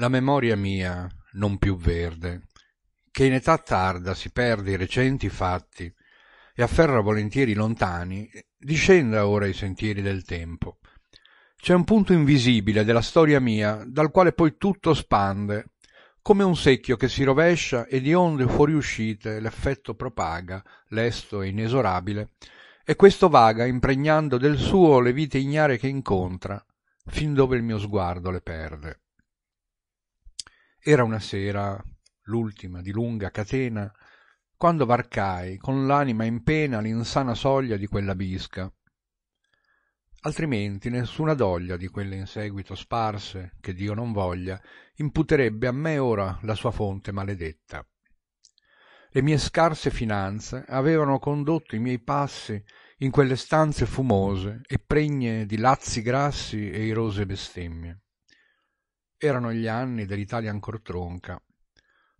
la memoria mia non più verde che in età tarda si perde i recenti fatti e afferra volentieri lontani discenda ora i sentieri del tempo c'è un punto invisibile della storia mia dal quale poi tutto spande come un secchio che si rovescia e di onde fuoriuscite l'effetto propaga lesto e inesorabile e questo vaga impregnando del suo le vite ignare che incontra fin dove il mio sguardo le perde era una sera l'ultima di lunga catena quando varcai con l'anima in pena l'insana soglia di quella bisca altrimenti nessuna doglia di quelle in seguito sparse che dio non voglia imputerebbe a me ora la sua fonte maledetta le mie scarse finanze avevano condotto i miei passi in quelle stanze fumose e pregne di lazzi grassi e irose bestemmie erano gli anni dell'Italia ancor tronca.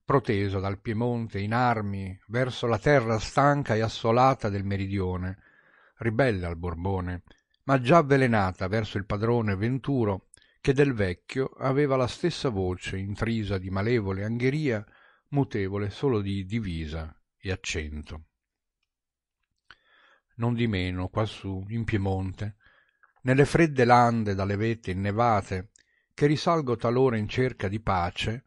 Proteso dal Piemonte in armi verso la terra stanca e assolata del meridione, ribelle al Borbone, ma già avvelenata verso il padrone Venturo, che del vecchio aveva la stessa voce intrisa di malevole angheria, mutevole solo di divisa e accento. Non di meno quassù, in Piemonte, nelle fredde lande dalle vette innevate, che risalgo talora in cerca di pace,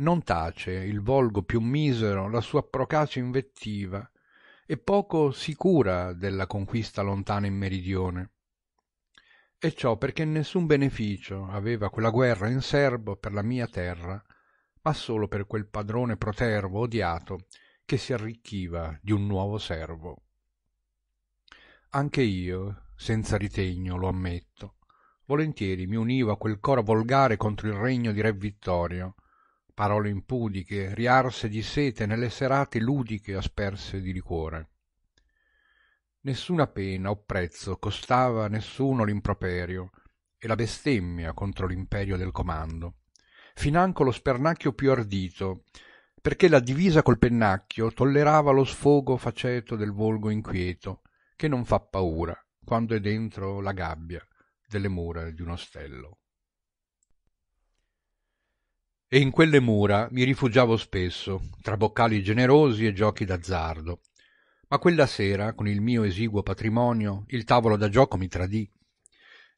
non tace il volgo più misero la sua procace invettiva, e poco si cura della conquista lontana in meridione. E ciò perché nessun beneficio aveva quella guerra in serbo per la mia terra, ma solo per quel padrone protervo odiato che si arricchiva di un nuovo servo. Anche io, senza ritegno, lo ammetto, volentieri mi univo a quel coro volgare contro il regno di re Vittorio. Parole impudiche, riarse di sete nelle serate ludiche asperse di liquore. Nessuna pena o prezzo costava a nessuno l'improperio e la bestemmia contro l'imperio del comando. Financo lo spernacchio più ardito, perché la divisa col pennacchio tollerava lo sfogo faceto del volgo inquieto, che non fa paura quando è dentro la gabbia delle mura di un ostello. E in quelle mura mi rifugiavo spesso, tra boccali generosi e giochi d'azzardo. Ma quella sera, con il mio esiguo patrimonio, il tavolo da gioco mi tradì.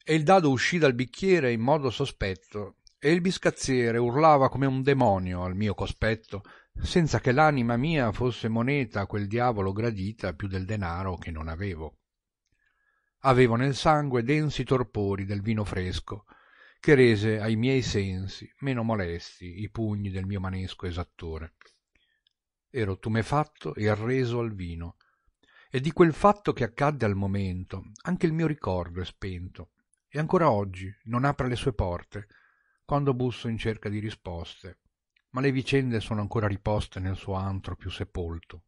E il dado uscì dal bicchiere in modo sospetto, e il biscazziere urlava come un demonio al mio cospetto, senza che l'anima mia fosse moneta a quel diavolo gradita più del denaro che non avevo avevo nel sangue densi torpori del vino fresco che rese ai miei sensi meno molesti i pugni del mio manesco esattore ero tumefatto e arreso al vino e di quel fatto che accadde al momento anche il mio ricordo è spento e ancora oggi non apre le sue porte quando busso in cerca di risposte ma le vicende sono ancora riposte nel suo antro più sepolto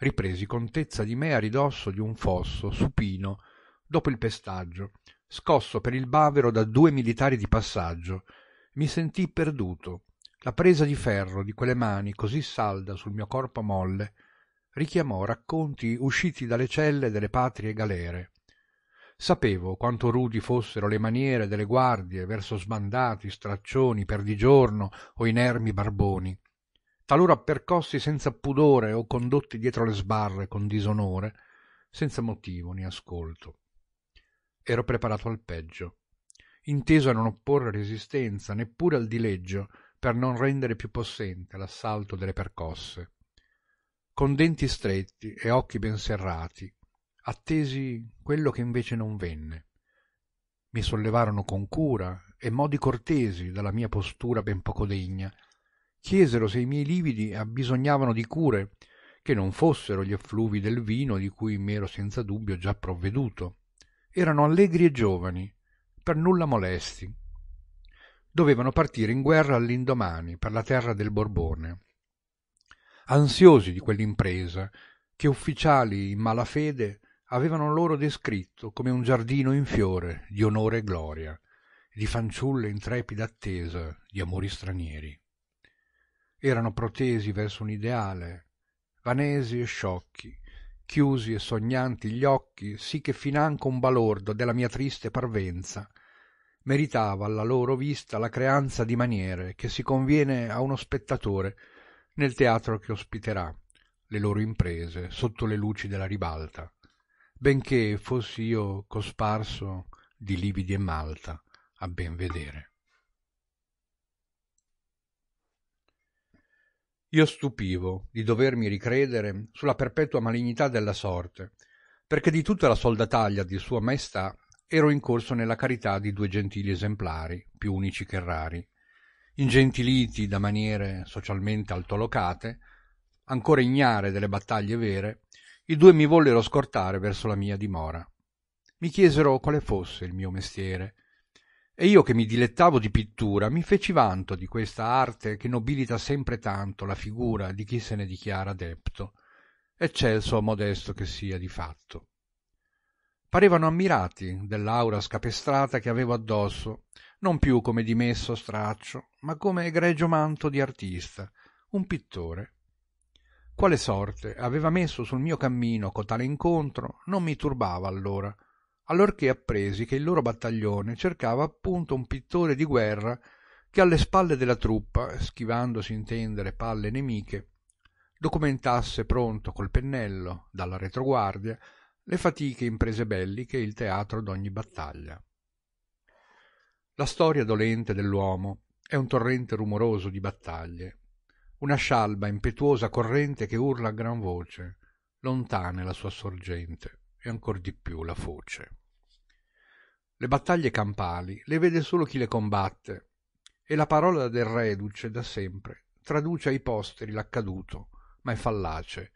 ripresi contezza di me a ridosso di un fosso supino dopo il pestaggio scosso per il bavero da due militari di passaggio mi sentii perduto la presa di ferro di quelle mani così salda sul mio corpo molle richiamò racconti usciti dalle celle delle patrie galere sapevo quanto rudi fossero le maniere delle guardie verso sbandati straccioni perdigiorno o inermi barboni talora percossi senza pudore o condotti dietro le sbarre con disonore, senza motivo né ascolto. Ero preparato al peggio, inteso a non opporre resistenza neppure al dileggio per non rendere più possente l'assalto delle percosse. Con denti stretti e occhi ben serrati, attesi quello che invece non venne. Mi sollevarono con cura e modi cortesi dalla mia postura ben poco degna chiesero se i miei lividi abbisognavano di cure, che non fossero gli effluvi del vino di cui mi ero senza dubbio già provveduto. Erano allegri e giovani, per nulla molesti. Dovevano partire in guerra all'indomani per la terra del Borbone. Ansiosi di quell'impresa, che ufficiali in malafede avevano loro descritto come un giardino in fiore di onore e gloria, di fanciulle in trepida attesa di amori stranieri erano protesi verso un ideale vanesi e sciocchi chiusi e sognanti gli occhi sì che financo un balordo della mia triste parvenza meritava alla loro vista la creanza di maniere che si conviene a uno spettatore nel teatro che ospiterà le loro imprese sotto le luci della ribalta benché fossi io cosparso di lividi e malta a ben vedere io stupivo di dovermi ricredere sulla perpetua malignità della sorte perché di tutta la soldataglia di sua maestà ero incorso nella carità di due gentili esemplari più unici che rari ingentiliti da maniere socialmente altolocate ancora ignare delle battaglie vere i due mi vollero scortare verso la mia dimora mi chiesero quale fosse il mio mestiere e io che mi dilettavo di pittura mi feci vanto di questa arte che nobilita sempre tanto la figura di chi se ne dichiara adepto, eccelso o modesto che sia di fatto. Parevano ammirati dell'aura scapestrata che avevo addosso, non più come dimesso straccio, ma come egregio manto di artista, un pittore. Quale sorte aveva messo sul mio cammino cotale incontro non mi turbava allora, allorché appresi che il loro battaglione cercava appunto un pittore di guerra che alle spalle della truppa schivandosi intendere palle nemiche documentasse pronto col pennello dalla retroguardia le fatiche imprese belliche e il teatro d'ogni battaglia la storia dolente dell'uomo è un torrente rumoroso di battaglie una scialba impetuosa corrente che urla a gran voce lontane la sua sorgente e ancor di più la foce. Le battaglie campali le vede solo chi le combatte e la parola del reduce da sempre traduce ai posteri l'accaduto, ma è fallace,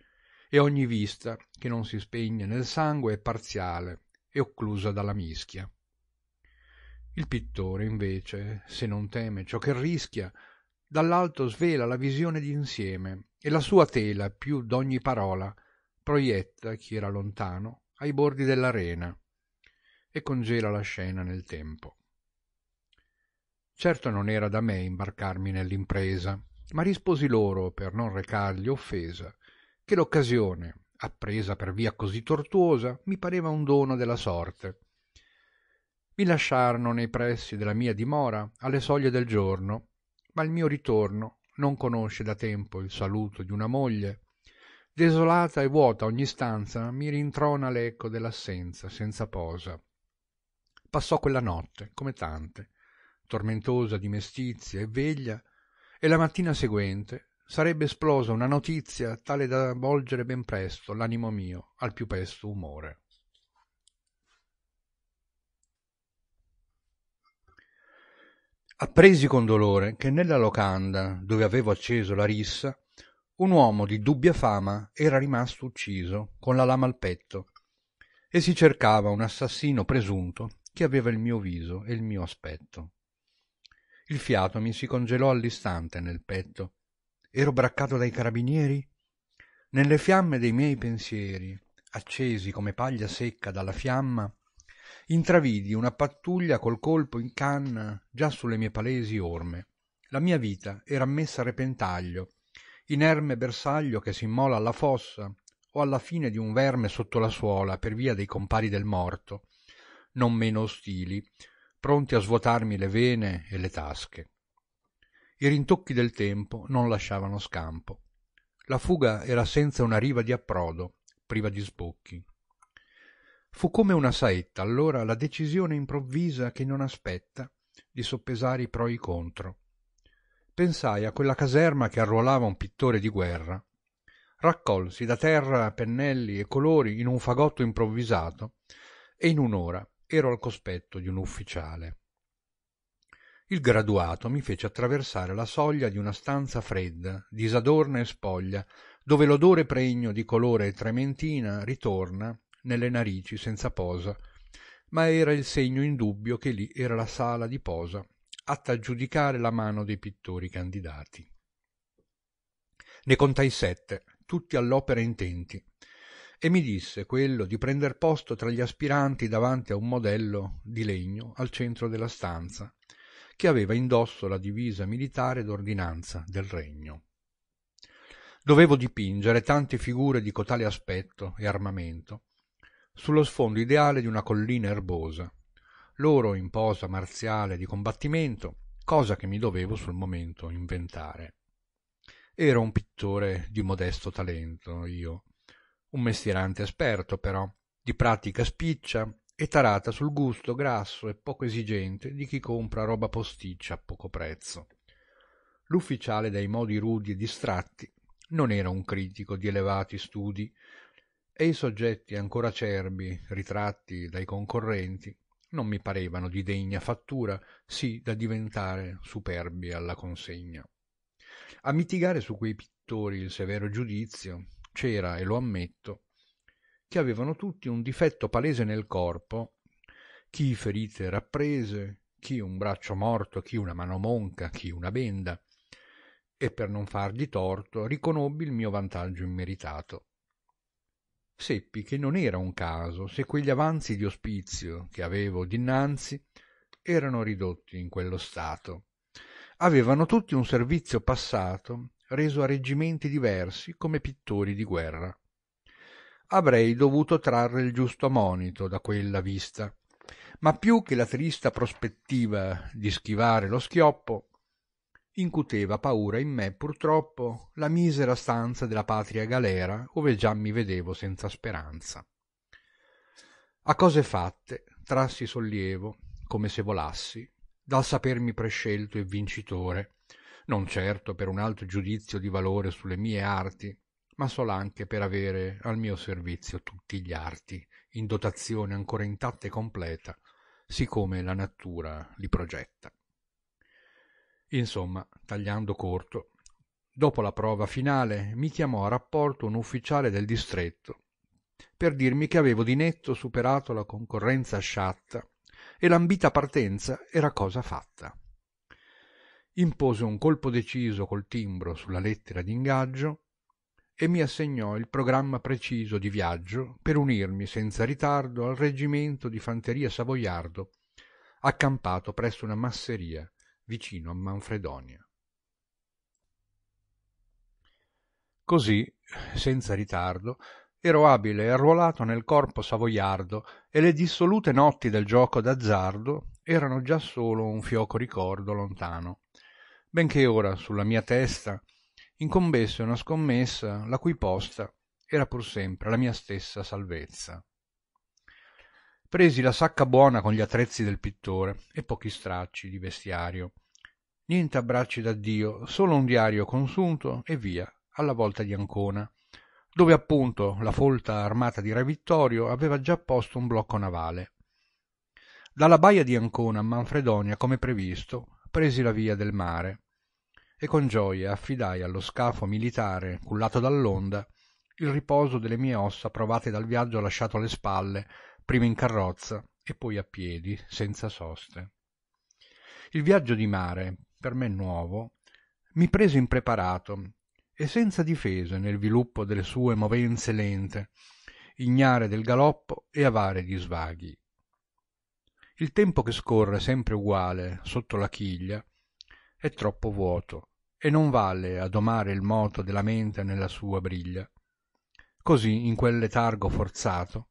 e ogni vista che non si spegne nel sangue è parziale e occlusa dalla mischia. Il pittore, invece, se non teme ciò che rischia, dall'alto svela la visione d'insieme e la sua tela, più d'ogni parola, proietta chi era lontano ai bordi dell'arena e congela la scena nel tempo. Certo non era da me imbarcarmi nell'impresa, ma risposi loro, per non recargli offesa, che l'occasione, appresa per via così tortuosa, mi pareva un dono della sorte. Mi lasciarono nei pressi della mia dimora alle soglie del giorno, ma il mio ritorno non conosce da tempo il saluto di una moglie desolata e vuota ogni stanza mi rintrona l'eco dell'assenza senza posa passò quella notte come tante tormentosa di mestizia e veglia e la mattina seguente sarebbe esplosa una notizia tale da volgere ben presto l'animo mio al più presto umore appresi con dolore che nella locanda dove avevo acceso la rissa un uomo di dubbia fama era rimasto ucciso con la lama al petto e si cercava un assassino presunto che aveva il mio viso e il mio aspetto il fiato mi si congelò all'istante nel petto ero braccato dai carabinieri nelle fiamme dei miei pensieri accesi come paglia secca dalla fiamma intravidi una pattuglia col colpo in canna già sulle mie palesi orme la mia vita era messa a repentaglio inerme bersaglio che s'immola alla fossa o alla fine di un verme sotto la suola per via dei compari del morto non meno ostili pronti a svuotarmi le vene e le tasche i rintocchi del tempo non lasciavano scampo la fuga era senza una riva di approdo priva di sbocchi fu come una saetta allora la decisione improvvisa che non aspetta di soppesare i pro e i contro pensai a quella caserma che arruolava un pittore di guerra raccolsi da terra pennelli e colori in un fagotto improvvisato e in un'ora ero al cospetto di un ufficiale il graduato mi fece attraversare la soglia di una stanza fredda disadorna e spoglia dove l'odore pregno di colore trementina ritorna nelle narici senza posa ma era il segno indubbio che lì era la sala di posa atta a giudicare la mano dei pittori candidati. Ne contai sette, tutti all'opera intenti, e mi disse quello di prender posto tra gli aspiranti davanti a un modello di legno al centro della stanza, che aveva indosso la divisa militare d'ordinanza del regno. Dovevo dipingere tante figure di cotale aspetto e armamento, sullo sfondo ideale di una collina erbosa, loro in posa marziale di combattimento, cosa che mi dovevo sul momento inventare. Era un pittore di modesto talento, io, un mestierante esperto però, di pratica spiccia e tarata sul gusto grasso e poco esigente di chi compra roba posticcia a poco prezzo. L'ufficiale dai modi rudi e distratti non era un critico di elevati studi e i soggetti ancora acerbi, ritratti dai concorrenti, non mi parevano di degna fattura sì da diventare superbi alla consegna a mitigare su quei pittori il severo giudizio c'era e lo ammetto che avevano tutti un difetto palese nel corpo chi ferite rapprese chi un braccio morto chi una mano monca chi una benda e per non far di torto riconobbi il mio vantaggio immeritato seppi che non era un caso se quegli avanzi di ospizio che avevo dinanzi erano ridotti in quello stato avevano tutti un servizio passato reso a reggimenti diversi come pittori di guerra avrei dovuto trarre il giusto monito da quella vista ma più che la trista prospettiva di schivare lo schioppo incuteva paura in me purtroppo la misera stanza della patria galera ove già mi vedevo senza speranza a cose fatte trassi sollievo come se volassi dal sapermi prescelto e vincitore non certo per un alto giudizio di valore sulle mie arti ma solanche per avere al mio servizio tutti gli arti in dotazione ancora intatta e completa siccome la natura li progetta Insomma, tagliando corto, dopo la prova finale mi chiamò a rapporto un ufficiale del distretto per dirmi che avevo di netto superato la concorrenza sciatta e l'ambita partenza era cosa fatta. Impose un colpo deciso col timbro sulla lettera d'ingaggio e mi assegnò il programma preciso di viaggio per unirmi senza ritardo al reggimento di fanteria savoiardo accampato presso una masseria vicino a Manfredonia. Così, senza ritardo, ero abile e arruolato nel corpo savoiardo e le dissolute notti del gioco d'azzardo erano già solo un fioco ricordo lontano, benché ora sulla mia testa incombesse una scommessa la cui posta era pur sempre la mia stessa salvezza presi la sacca buona con gli attrezzi del pittore e pochi stracci di vestiario niente abbracci d'addio solo un diario consunto e via alla volta di ancona dove appunto la folta armata di re vittorio aveva già posto un blocco navale dalla baia di ancona a manfredonia come previsto presi la via del mare e con gioia affidai allo scafo militare cullato dall'onda il riposo delle mie ossa provate dal viaggio lasciato alle spalle prima in carrozza e poi a piedi, senza soste. Il viaggio di mare, per me nuovo, mi prese impreparato e senza difese nel viluppo delle sue movenze lente, ignare del galoppo e avare di svaghi. Il tempo che scorre sempre uguale sotto la chiglia è troppo vuoto e non vale a domare il moto della mente nella sua briglia. Così, in quel letargo forzato,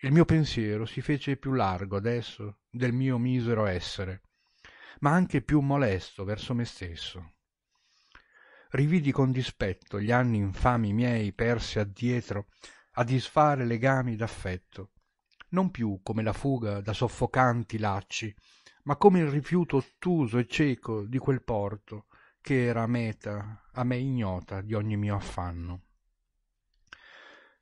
il mio pensiero si fece più largo adesso del mio misero essere, ma anche più molesto verso me stesso. Rividi con dispetto gli anni infami miei persi addietro a disfare legami d'affetto, non più come la fuga da soffocanti lacci, ma come il rifiuto ottuso e cieco di quel porto che era meta a me ignota di ogni mio affanno.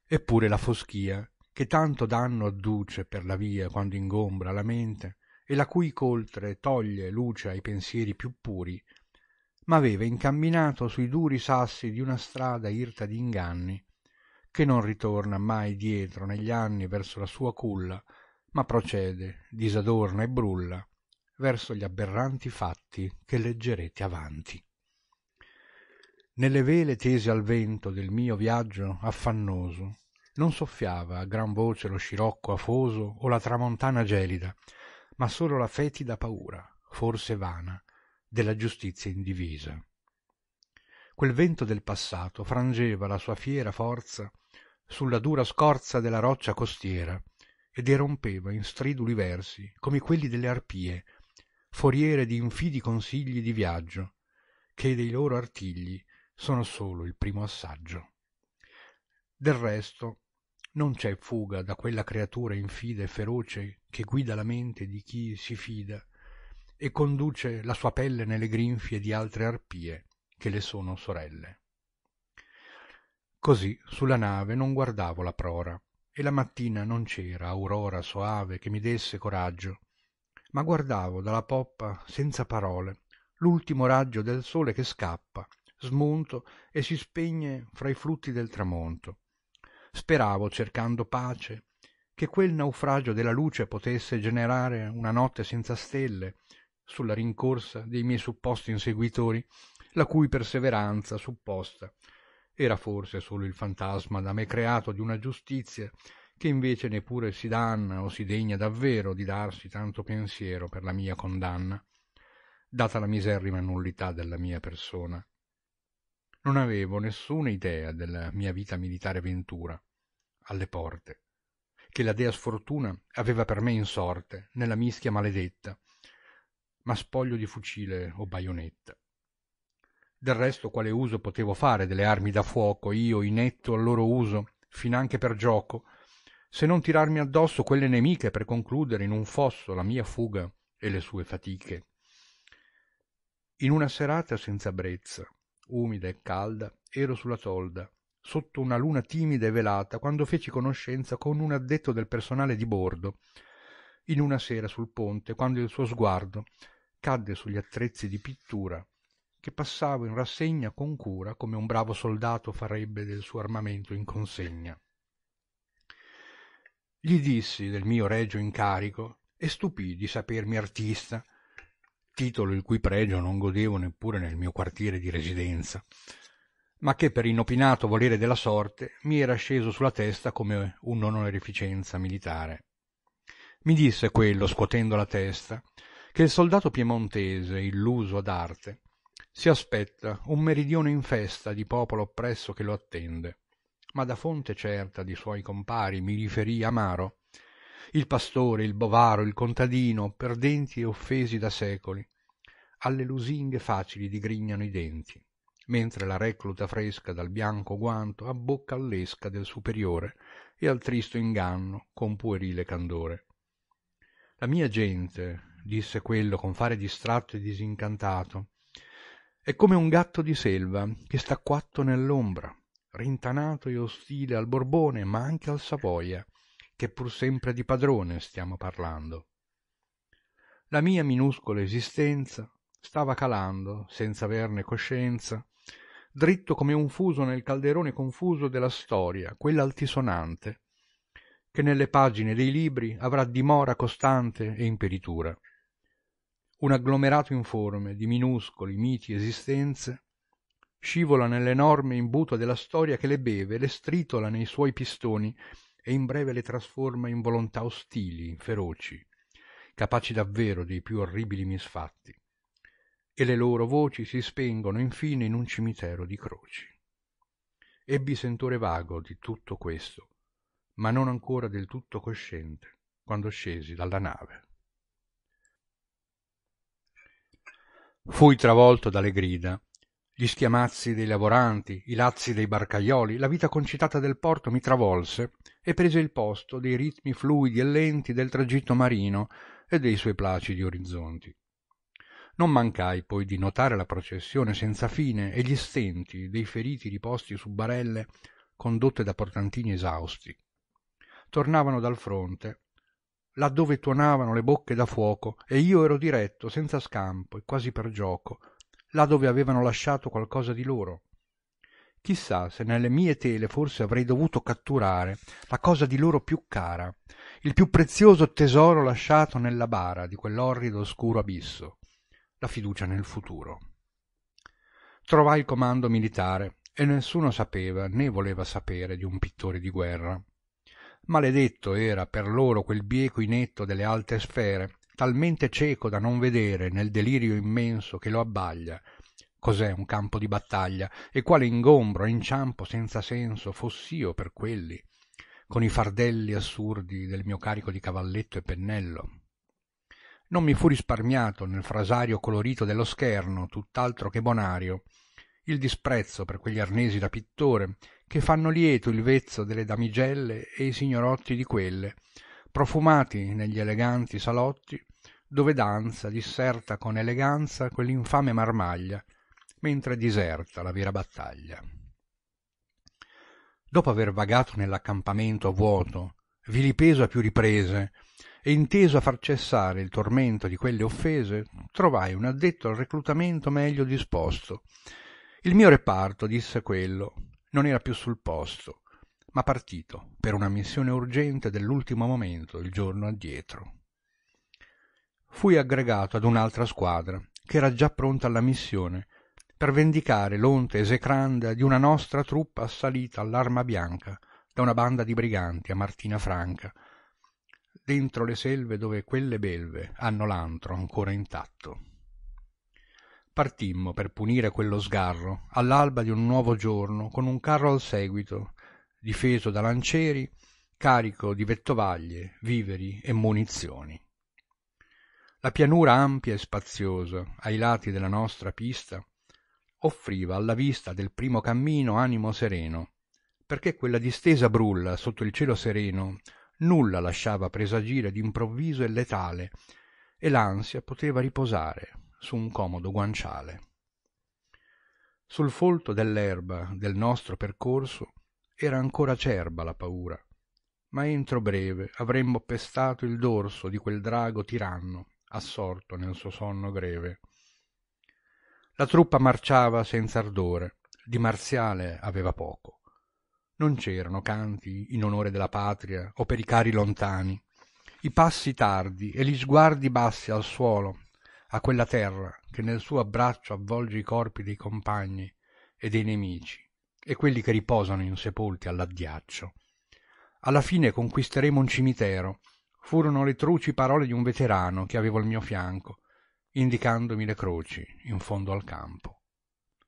Eppure la foschia che tanto danno adduce per la via quando ingombra la mente e la cui coltre toglie luce ai pensieri più puri m'aveva incamminato sui duri sassi di una strada irta d'inganni che non ritorna mai dietro negli anni verso la sua culla ma procede disadorna e brulla verso gli aberranti fatti che leggerete avanti nelle vele tese al vento del mio viaggio affannoso non soffiava a gran voce lo scirocco afoso o la tramontana gelida, ma solo la fetida paura, forse vana, della giustizia indivisa. Quel vento del passato frangeva la sua fiera forza sulla dura scorza della roccia costiera ed erompeva in striduli versi come quelli delle arpie, foriere di infidi consigli di viaggio, che dei loro artigli sono solo il primo assaggio. Del resto, non c'è fuga da quella creatura infida e feroce che guida la mente di chi si fida e conduce la sua pelle nelle grinfie di altre arpie che le sono sorelle. Così sulla nave non guardavo la prora e la mattina non c'era aurora soave che mi desse coraggio, ma guardavo dalla poppa senza parole l'ultimo raggio del sole che scappa, smonto e si spegne fra i flutti del tramonto Speravo, cercando pace, che quel naufragio della luce potesse generare una notte senza stelle sulla rincorsa dei miei supposti inseguitori, la cui perseveranza supposta era forse solo il fantasma da me creato di una giustizia che invece neppure si danna o si degna davvero di darsi tanto pensiero per la mia condanna, data la miserrima nullità della mia persona non avevo nessuna idea della mia vita militare ventura, alle porte, che la dea sfortuna aveva per me in sorte, nella mischia maledetta, ma spoglio di fucile o baionetta. Del resto quale uso potevo fare delle armi da fuoco, io inetto al loro uso, finanche per gioco, se non tirarmi addosso quelle nemiche per concludere in un fosso la mia fuga e le sue fatiche. In una serata senza brezza, umida e calda, ero sulla tolda, sotto una luna timida e velata, quando feci conoscenza con un addetto del personale di bordo, in una sera sul ponte, quando il suo sguardo cadde sugli attrezzi di pittura che passavo in rassegna con cura come un bravo soldato farebbe del suo armamento in consegna. Gli dissi del mio regio incarico e stupì di sapermi artista titolo il cui pregio non godevo neppure nel mio quartiere di residenza, ma che per inopinato volere della sorte mi era sceso sulla testa come un'onorificenza militare. Mi disse quello, scuotendo la testa, che il soldato piemontese, illuso ad arte, si aspetta un meridione in festa di popolo oppresso che lo attende, ma da fonte certa di suoi compari mi riferì amaro il pastore, il bovaro, il contadino, perdenti e offesi da secoli. Alle lusinghe facili digrignano i denti, mentre la recluta fresca dal bianco guanto abbocca all'esca del superiore e al tristo inganno con puerile candore. La mia gente, disse quello con fare distratto e disincantato, è come un gatto di selva che sta quatto nell'ombra, rintanato e ostile al Borbone ma anche al Savoia, che pur sempre di padrone stiamo parlando. La mia minuscola esistenza stava calando, senza averne coscienza, dritto come un fuso nel calderone confuso della storia, quella altisonante, che nelle pagine dei libri avrà dimora costante e imperitura. Un agglomerato informe di minuscoli miti esistenze scivola nell'enorme imbuto della storia che le beve, le stritola nei suoi pistoni e in breve le trasforma in volontà ostili, feroci, capaci davvero dei più orribili misfatti. E le loro voci si spengono infine in un cimitero di croci. Ebbi sentore vago di tutto questo, ma non ancora del tutto cosciente, quando scesi dalla nave. Fui travolto dalle grida gli schiamazzi dei lavoranti, i lazzi dei barcaioli, la vita concitata del porto mi travolse e prese il posto dei ritmi fluidi e lenti del tragitto marino e dei suoi placidi orizzonti. Non mancai poi di notare la processione senza fine e gli stenti dei feriti riposti su barelle condotte da portantini esausti. Tornavano dal fronte, laddove tuonavano le bocche da fuoco, e io ero diretto, senza scampo e quasi per gioco, là dove avevano lasciato qualcosa di loro. Chissà se nelle mie tele forse avrei dovuto catturare la cosa di loro più cara, il più prezioso tesoro lasciato nella bara di quell'orrido oscuro abisso, la fiducia nel futuro. Trovai il comando militare e nessuno sapeva né voleva sapere di un pittore di guerra. Maledetto era per loro quel bieco inetto delle alte sfere talmente cieco da non vedere nel delirio immenso che lo abbaglia cos'è un campo di battaglia e quale ingombro e inciampo senza senso foss'io per quelli con i fardelli assurdi del mio carico di cavalletto e pennello non mi fu risparmiato nel frasario colorito dello scherno tutt'altro che bonario il disprezzo per quegli arnesi da pittore che fanno lieto il vezzo delle damigelle e i signorotti di quelle profumati negli eleganti salotti dove danza, disserta con eleganza quell'infame marmaglia, mentre diserta la vera battaglia. Dopo aver vagato nell'accampamento vuoto, vilipeso a più riprese, e inteso a far cessare il tormento di quelle offese, trovai un addetto al reclutamento meglio disposto. Il mio reparto, disse quello, non era più sul posto, ma partito per una missione urgente dell'ultimo momento il giorno addietro. Fui aggregato ad un'altra squadra che era già pronta alla missione per vendicare l'onta esecranda di una nostra truppa assalita all'arma bianca da una banda di briganti a Martina Franca, dentro le selve dove quelle belve hanno l'antro ancora intatto. Partimmo per punire quello sgarro all'alba di un nuovo giorno con un carro al seguito difeso da lancieri, carico di vettovaglie, viveri e munizioni. La pianura ampia e spaziosa, ai lati della nostra pista, offriva alla vista del primo cammino animo sereno, perché quella distesa brulla sotto il cielo sereno nulla lasciava presagire d'improvviso e letale, e l'ansia poteva riposare su un comodo guanciale. Sul folto dell'erba del nostro percorso era ancora acerba la paura ma entro breve avremmo pestato il dorso di quel drago tiranno assorto nel suo sonno greve la truppa marciava senza ardore di marziale aveva poco non c'erano canti in onore della patria o per i cari lontani i passi tardi e gli sguardi bassi al suolo a quella terra che nel suo abbraccio avvolge i corpi dei compagni e dei nemici e quelli che riposano insepolti all'addiaccio. Alla fine conquisteremo un cimitero. Furono le truci parole di un veterano che avevo al mio fianco, indicandomi le croci in fondo al campo.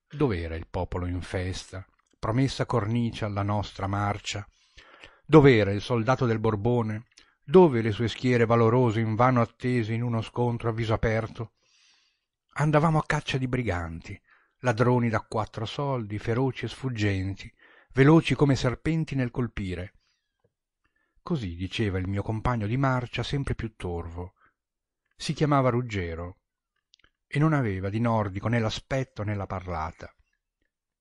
Dov'era il popolo in festa, promessa cornice alla nostra marcia? Dov'era il soldato del Borbone? Dove le sue schiere valorose invano attese in uno scontro a viso aperto? Andavamo a caccia di briganti, ladroni da quattro soldi feroci e sfuggenti veloci come serpenti nel colpire così diceva il mio compagno di marcia sempre più torvo si chiamava ruggero e non aveva di nordico né l'aspetto né la parlata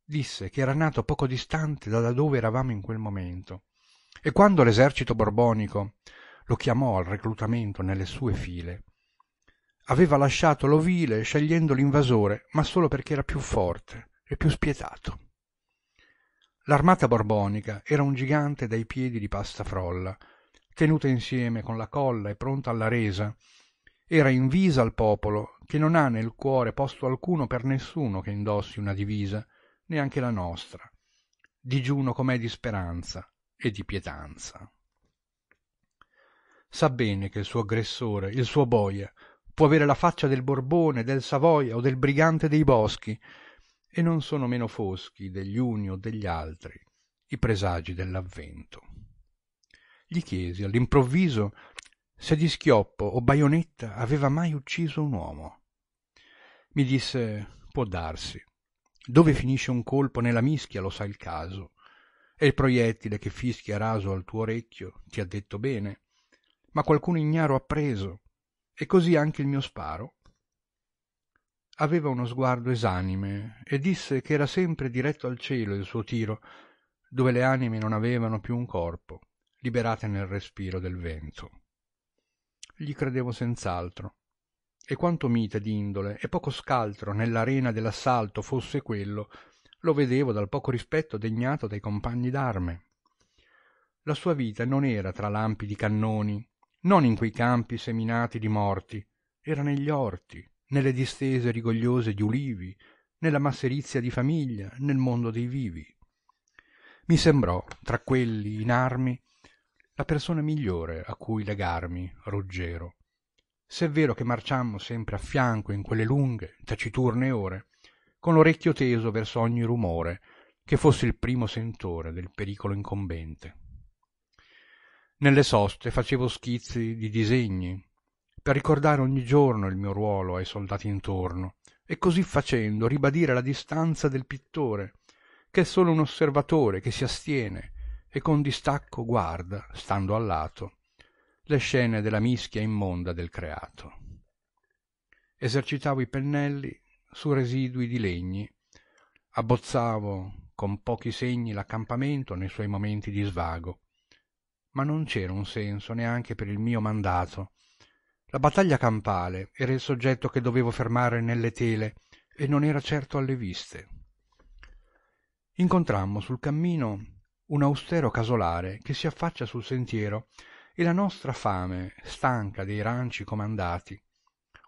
disse che era nato poco distante da dove eravamo in quel momento e quando l'esercito borbonico lo chiamò al reclutamento nelle sue file aveva lasciato l'ovile scegliendo l'invasore ma solo perché era più forte e più spietato l'armata borbonica era un gigante dai piedi di pasta frolla tenuta insieme con la colla e pronta alla resa era invisa al popolo che non ha nel cuore posto alcuno per nessuno che indossi una divisa neanche la nostra digiuno com'è di speranza e di pietanza sa bene che il suo aggressore il suo boia può avere la faccia del Borbone, del Savoia o del brigante dei boschi, e non sono meno foschi degli uni o degli altri i presagi dell'avvento. Gli chiesi all'improvviso se di schioppo o baionetta aveva mai ucciso un uomo. Mi disse può darsi. Dove finisce un colpo nella mischia lo sa il caso. E il proiettile che fischia raso al tuo orecchio ti ha detto bene, ma qualcuno ignaro ha preso e così anche il mio sparo. Aveva uno sguardo esanime e disse che era sempre diretto al cielo il suo tiro, dove le anime non avevano più un corpo, liberate nel respiro del vento. Gli credevo senz'altro, e quanto mite d'indole e poco scaltro nell'arena dell'assalto fosse quello, lo vedevo dal poco rispetto degnato dai compagni d'arme. La sua vita non era tra lampi di cannoni, non in quei campi seminati di morti era negli orti nelle distese rigogliose di ulivi nella masserizia di famiglia nel mondo dei vivi mi sembrò tra quelli in armi la persona migliore a cui legarmi ruggero se è vero che marciammo sempre a fianco in quelle lunghe taciturne ore con l'orecchio teso verso ogni rumore che fosse il primo sentore del pericolo incombente nelle soste facevo schizzi di disegni, per ricordare ogni giorno il mio ruolo ai soldati intorno, e così facendo ribadire la distanza del pittore, che è solo un osservatore che si astiene e con distacco guarda, stando a lato, le scene della mischia immonda del creato. Esercitavo i pennelli su residui di legni, abbozzavo con pochi segni l'accampamento nei suoi momenti di svago ma non c'era un senso neanche per il mio mandato. La battaglia campale era il soggetto che dovevo fermare nelle tele e non era certo alle viste. Incontrammo sul cammino un austero casolare che si affaccia sul sentiero e la nostra fame, stanca dei ranci comandati,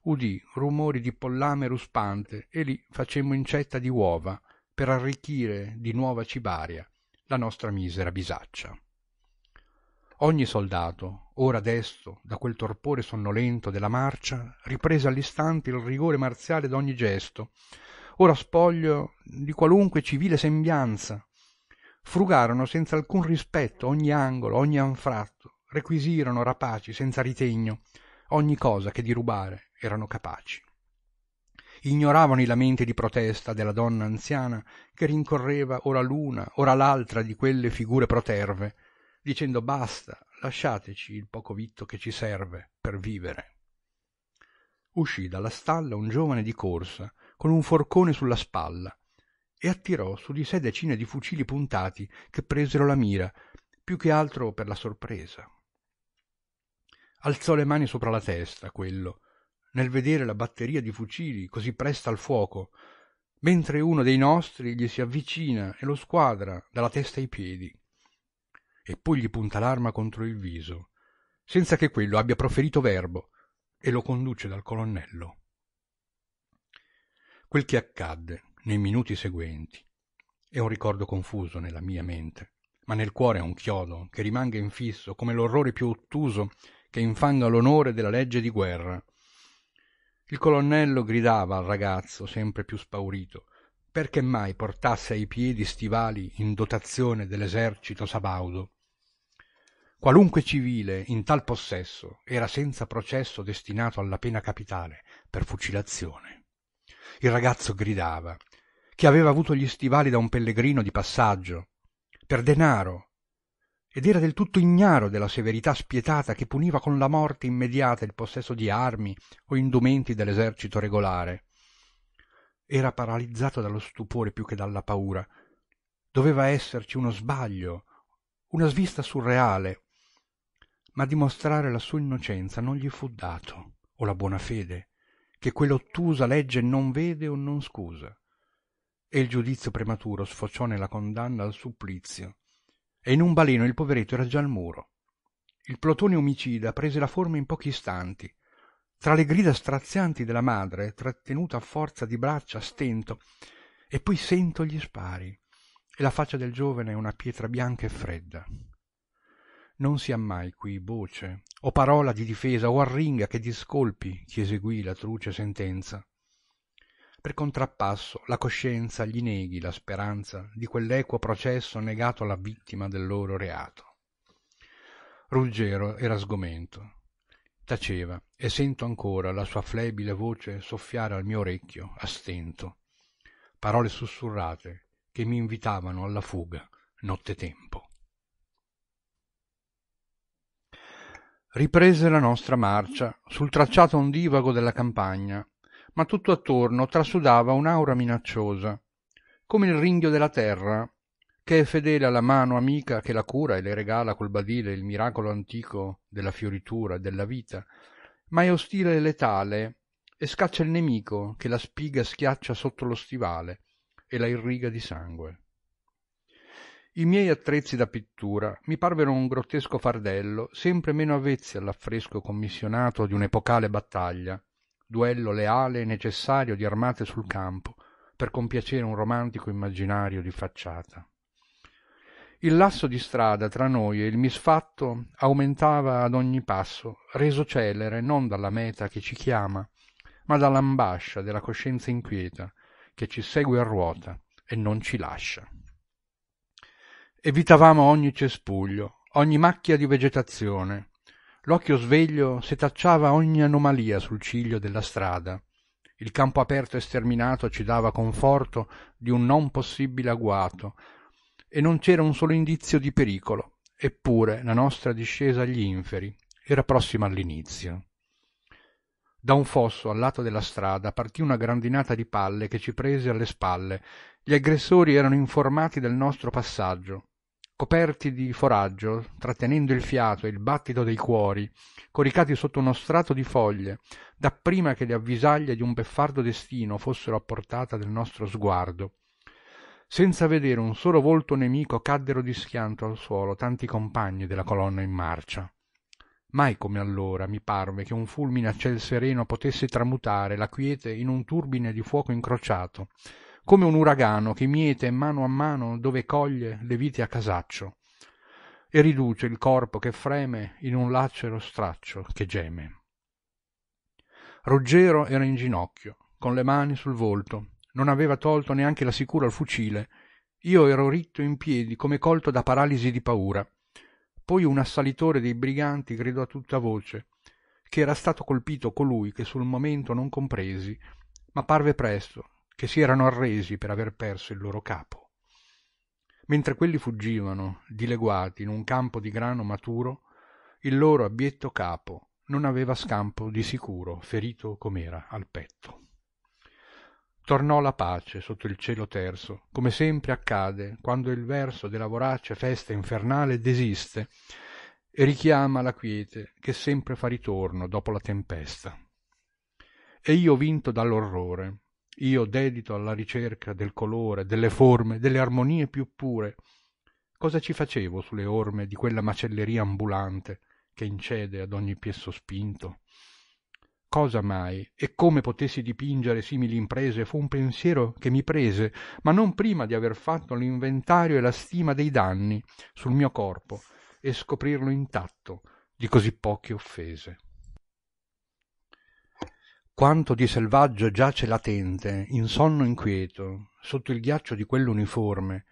udì rumori di pollame ruspante e lì facemmo incetta di uova per arricchire di nuova cibaria la nostra misera bisaccia ogni soldato ora desto da quel torpore sonnolento della marcia riprese all'istante il rigore marziale d'ogni gesto ora spoglio di qualunque civile sembianza frugarono senza alcun rispetto ogni angolo ogni anfratto requisirono rapaci senza ritegno ogni cosa che di rubare erano capaci ignoravano i lamenti di protesta della donna anziana che rincorreva ora l'una ora l'altra di quelle figure proterve dicendo basta, lasciateci il poco vitto che ci serve per vivere. Uscì dalla stalla un giovane di corsa, con un forcone sulla spalla, e attirò su di sé decine di fucili puntati che presero la mira, più che altro per la sorpresa. Alzò le mani sopra la testa, quello, nel vedere la batteria di fucili così presta al fuoco, mentre uno dei nostri gli si avvicina e lo squadra dalla testa ai piedi e poi gli punta l'arma contro il viso, senza che quello abbia proferito verbo, e lo conduce dal colonnello. Quel che accadde nei minuti seguenti è un ricordo confuso nella mia mente, ma nel cuore è un chiodo che rimanga infisso come l'orrore più ottuso che infanga l'onore della legge di guerra. Il colonnello gridava al ragazzo, sempre più spaurito, perché mai portasse ai piedi stivali in dotazione dell'esercito sabaudo qualunque civile in tal possesso era senza processo destinato alla pena capitale per fucilazione. Il ragazzo gridava che aveva avuto gli stivali da un pellegrino di passaggio per denaro ed era del tutto ignaro della severità spietata che puniva con la morte immediata il possesso di armi o indumenti dell'esercito regolare. Era paralizzato dallo stupore più che dalla paura. Doveva esserci uno sbaglio, una svista surreale, ma dimostrare la sua innocenza non gli fu dato o la buona fede che quell'ottusa legge non vede o non scusa e il giudizio prematuro sfociò nella condanna al supplizio e in un baleno il poveretto era già al muro il plotone omicida prese la forma in pochi istanti tra le grida strazianti della madre trattenuta a forza di braccia a stento e poi sento gli spari e la faccia del giovane è una pietra bianca e fredda non si ha mai qui voce o parola di difesa o arringa che discolpi chi eseguì la truce sentenza per contrappasso la coscienza gli neghi la speranza di quell'equo processo negato alla vittima del loro reato ruggero era sgomento taceva e sento ancora la sua flebile voce soffiare al mio orecchio a stento parole sussurrate che mi invitavano alla fuga nottetempo Riprese la nostra marcia, sul tracciato ondivago della campagna, ma tutto attorno trasudava un'aura minacciosa, come il ringhio della terra, che è fedele alla mano amica che la cura e le regala col badile il miracolo antico della fioritura e della vita, ma è ostile e letale, e scaccia il nemico che la spiga schiaccia sotto lo stivale e la irriga di sangue i miei attrezzi da pittura mi parvero un grottesco fardello sempre meno avvezzi all'affresco commissionato di un'epocale battaglia duello leale e necessario di armate sul campo per compiacere un romantico immaginario di facciata il lasso di strada tra noi e il misfatto aumentava ad ogni passo, reso celere non dalla meta che ci chiama, ma dall'ambascia della coscienza inquieta che ci segue a ruota e non ci lascia evitavamo ogni cespuglio ogni macchia di vegetazione l'occhio sveglio setacciava ogni anomalia sul ciglio della strada il campo aperto e sterminato ci dava conforto di un non possibile agguato e non c'era un solo indizio di pericolo eppure la nostra discesa agli inferi era prossima all'inizio da un fosso al lato della strada partì una grandinata di palle che ci prese alle spalle. Gli aggressori erano informati del nostro passaggio. Coperti di foraggio, trattenendo il fiato e il battito dei cuori, coricati sotto uno strato di foglie, dapprima che le avvisaglie di un beffardo destino fossero a portata del nostro sguardo. Senza vedere un solo volto nemico caddero di schianto al suolo tanti compagni della colonna in marcia mai come allora mi parve che un fulmine a ciel sereno potesse tramutare la quiete in un turbine di fuoco incrociato come un uragano che miete mano a mano dove coglie le vite a casaccio e riduce il corpo che freme in un lacero straccio che geme Ruggero era in ginocchio con le mani sul volto non aveva tolto neanche la sicura al fucile io ero ritto in piedi come colto da paralisi di paura poi un assalitore dei briganti gridò a tutta voce che era stato colpito colui che sul momento non compresi ma parve presto che si erano arresi per aver perso il loro capo mentre quelli fuggivano dileguati in un campo di grano maturo il loro abietto capo non aveva scampo di sicuro ferito com'era al petto tornò la pace sotto il cielo terso come sempre accade quando il verso della vorace festa infernale desiste e richiama la quiete che sempre fa ritorno dopo la tempesta e io vinto dall'orrore io dedito alla ricerca del colore delle forme delle armonie più pure cosa ci facevo sulle orme di quella macelleria ambulante che incede ad ogni piè sospinto cosa mai e come potessi dipingere simili imprese fu un pensiero che mi prese ma non prima di aver fatto l'inventario e la stima dei danni sul mio corpo e scoprirlo intatto di così poche offese quanto di selvaggio giace latente in sonno inquieto sotto il ghiaccio di quell'uniforme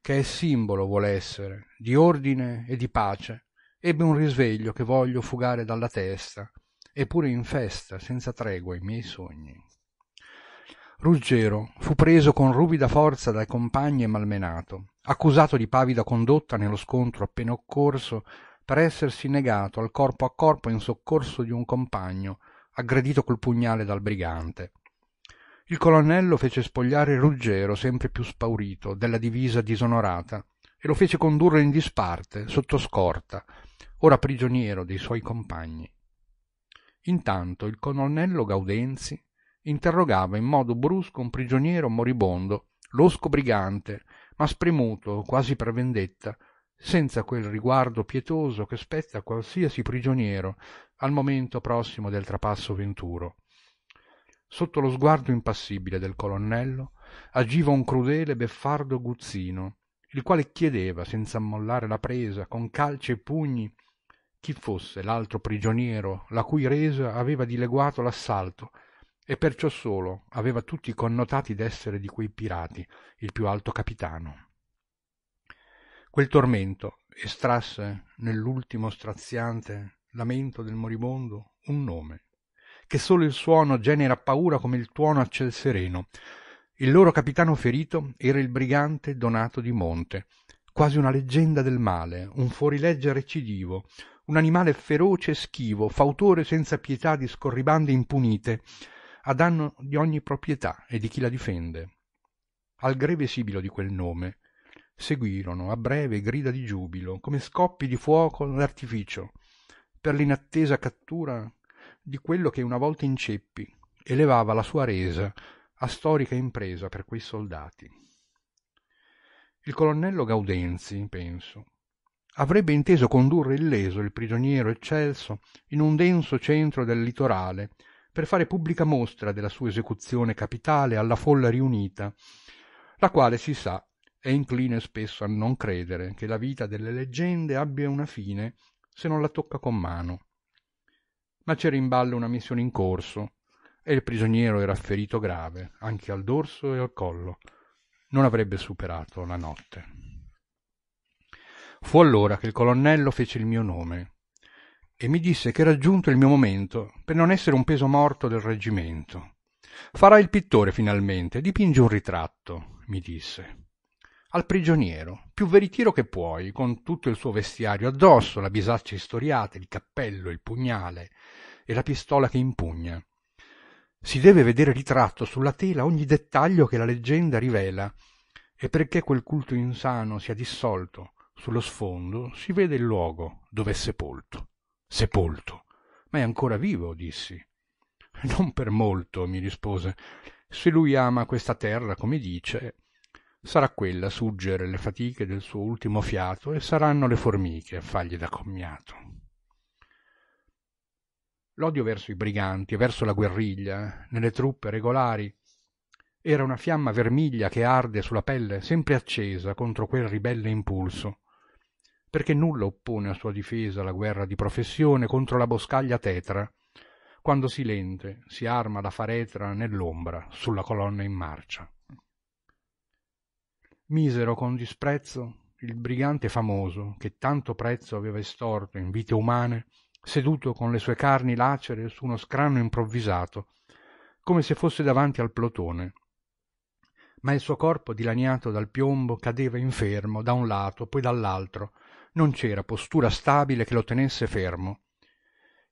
che è simbolo vuol essere di ordine e di pace ebbe un risveglio che voglio fugare dalla testa eppure in festa, senza tregua i miei sogni. Ruggero fu preso con ruvida forza dai compagni e malmenato, accusato di pavida condotta nello scontro appena occorso per essersi negato al corpo a corpo in soccorso di un compagno aggredito col pugnale dal brigante. Il colonnello fece spogliare Ruggero, sempre più spaurito, della divisa disonorata, e lo fece condurre in disparte, sotto scorta, ora prigioniero dei suoi compagni intanto il colonnello gaudenzi interrogava in modo brusco un prigioniero moribondo losco brigante ma spremuto quasi per vendetta senza quel riguardo pietoso che spetta a qualsiasi prigioniero al momento prossimo del trapasso venturo sotto lo sguardo impassibile del colonnello agiva un crudele beffardo guzzino il quale chiedeva senza mollare la presa con calci e pugni chi fosse l'altro prigioniero la cui resa aveva dileguato l'assalto e perciò solo aveva tutti i connotati d'essere di quei pirati il più alto capitano quel tormento estrasse nell'ultimo straziante lamento del moribondo un nome che solo il suono genera paura come il tuono a ciel sereno il loro capitano ferito era il brigante donato di monte quasi una leggenda del male un fuorilegge recidivo un animale feroce e schivo, fautore senza pietà di scorribande impunite, a danno di ogni proprietà e di chi la difende. Al greve sibilo di quel nome seguirono a breve grida di giubilo, come scoppi di fuoco d'artificio, per l'inattesa cattura di quello che una volta in ceppi elevava la sua resa a storica impresa per quei soldati. Il colonnello Gaudenzi, penso, avrebbe inteso condurre illeso il prigioniero eccelso in un denso centro del litorale per fare pubblica mostra della sua esecuzione capitale alla folla riunita la quale si sa è incline spesso a non credere che la vita delle leggende abbia una fine se non la tocca con mano ma c'era in ballo una missione in corso e il prigioniero era ferito grave anche al dorso e al collo non avrebbe superato la notte Fu allora che il colonnello fece il mio nome e mi disse che era giunto il mio momento per non essere un peso morto del reggimento. Farai il pittore finalmente, dipingi un ritratto, mi disse al prigioniero, più veritiero che puoi, con tutto il suo vestiario addosso, la bisaccia istoriata, il cappello, il pugnale e la pistola che impugna. Si deve vedere ritratto sulla tela ogni dettaglio che la leggenda rivela, e perché quel culto insano sia dissolto sullo sfondo si vede il luogo dove è sepolto. Sepolto. Ma è ancora vivo, dissi. Non per molto, mi rispose. Se lui ama questa terra, come dice, sarà quella a suggere le fatiche del suo ultimo fiato e saranno le formiche a fargli da commiato. L'odio verso i briganti e verso la guerriglia, nelle truppe regolari, era una fiamma vermiglia che arde sulla pelle, sempre accesa contro quel ribelle impulso perché nulla oppone a sua difesa la guerra di professione contro la boscaglia tetra, quando silente si arma da faretra nell'ombra sulla colonna in marcia. Misero con disprezzo il brigante famoso che tanto prezzo aveva estorto in vite umane, seduto con le sue carni lacere su uno scranno improvvisato, come se fosse davanti al plotone, ma il suo corpo dilaniato dal piombo cadeva infermo da un lato poi dall'altro non c'era postura stabile che lo tenesse fermo